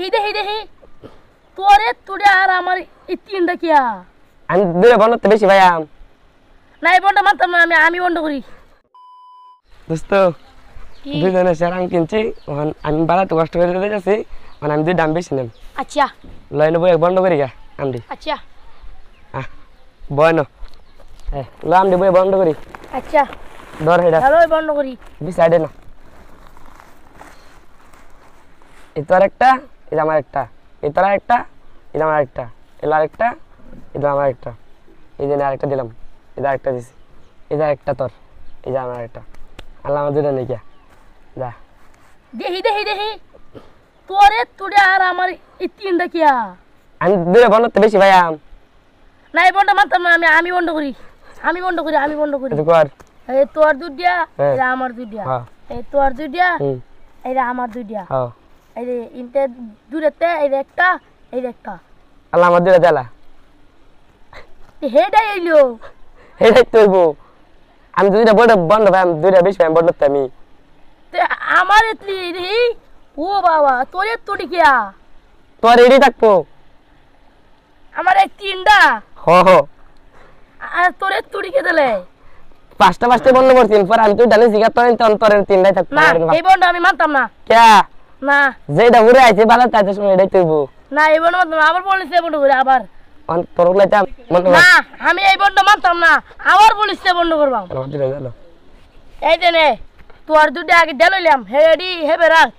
এই দেখি দেহি তোরে তুড়ে আর আমার এই তিনটা কিয়া আমি দূরে বন্ধ তো বেশি ভাইয়া নাই বন্ধ মারতাম না আমি আমি বন্ধ করি দোস্ত দুজনে সেরাম কিনছি আমি বালা তো কষ্ট করে দিতে যাচ্ছি মানে আমি দুই দাম বেশি নেব আচ্ছা লয় নেবো এক বন্ধ করি গা আমদি আচ্ছা হ্যাঁ বয় ন লো দিব বই বন্ধ করি আচ্ছা ধর হেডা হ্যালো বন্ধ করি বি সাইডে না এ তোর একটা এটা আমার একটা এটার আরেকটা এটা আমার একটা এটা আরেকটা এটা আমার একটা এই যে আরেকটা দিলাম এটা একটা দিছি এটা একটা তোর এই যে আমার একটা আল্লাহ আমার দুটা নেই যা দেহি দেহি দেহি তোরে তুড়ে আর আমার এই তিনটা কি আমি দুটো বন্ধ তো বেশি ভাই আম না এই বন্ধ মারতাম আমি আমি বন্ধ করি আমি বন্ধ করি আমি বন্ধ করি কর এই তোর দুধ দিয়া হ্যাঁ। এটা আমার দুধ দিয়া হ্যাঁ। এই তোর দুধ দিয়া এটা আমার দুধ দিয়া হ্যাঁ এই রে ইনতে দূরেতে এই একটা এই একটা আল্লাহ আমার দূরে দেলা হেডাই হেডাই আমি দুইটা বড় বন্ধ ভাই আমি দুইটা ভাই বড় আমি আমার এতলি রে ও বাবা তোর এত তোর এডি থাকবো আমার এক তিনটা হ হ আর তোর এত টিকে দিলে পাঁচটা পাঁচটা বন্ধ করছিন পর আমি তুই জানিস জিগা তোর তোর তিনটাই থাকবো না এই বন্ধ আমি মানতাম না কে না যেটা ঘুরে আইছে ভালো তাই তুমি এটাই তৈব না এই বন্ধ মানতাম আবার বলিছে বন্ধ ঘুরে আবার আমি এই বন্ধ মানতাম না আবার বলিছে বন্ধ করবাম এই দেনে তোর দুটা আগে দেল লইলাম হেডি হেবে রাখ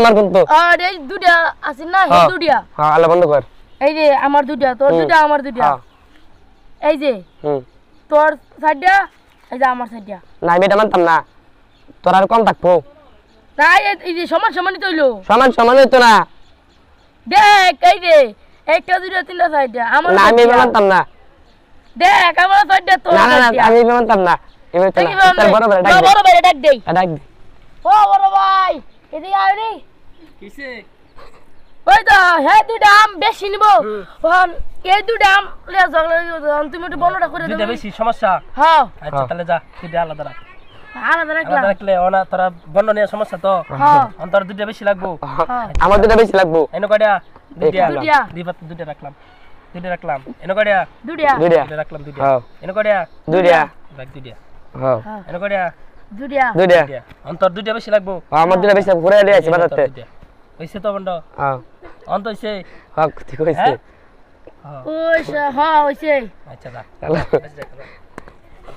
আমার না হে হ্যাঁ। দুটা হ্যাঁ, এই যে আমার দুটা তোর দুটা আমার দুটা হ্যাঁ। এই যে তোর সাইডটা এই যে আমার সাইডটা না আমি এটা মানতাম না তোর আর কম থাকবো তাই এই যে সমান সমানই তৈলো সমান সমানই তো না দেখ এই যে একটা দুটো তিনটা আমার না আমি মানতাম না দেখ আমার তো না না আমি মানতাম না তো তার বড় বড় ডাক বড় বড় হ্যাঁ, ডাক দেই ডাক ও বড় ভাই এদিকে রে কিসে ওই তো হ্যাঁ, দুটো আম বেশি নিব এই দুটো আম লে জগলে তুমি একটু বড়টা করে বেশি সমস্যা হ্যাঁ আচ্ছা তাহলে যা দুটো আলাদা রাখ সমস্যা তো অন্তর দুটা বেশি লাগবো আমার দুটা বেশি লাগবো এনে কয়টা দুটা দুটা রাখলাম দুটা রাখলাম এনে কয়টা দুটা দুটা রাখলাম দুটা এনে কয়টা দুটা রাখ দুটা হ্যাঁ এনে কয়টা দুটা দুটা অন্তর দুটা বেশি লাগবো আমার দুটা বেশি ঘুরে দিয়ে আছে বাতাতে হইছে তো বন্ধ হ্যাঁ অন্ত হইছে হ্যাঁ ঠিক হইছে হ্যাঁ হইছে আচ্ছা দা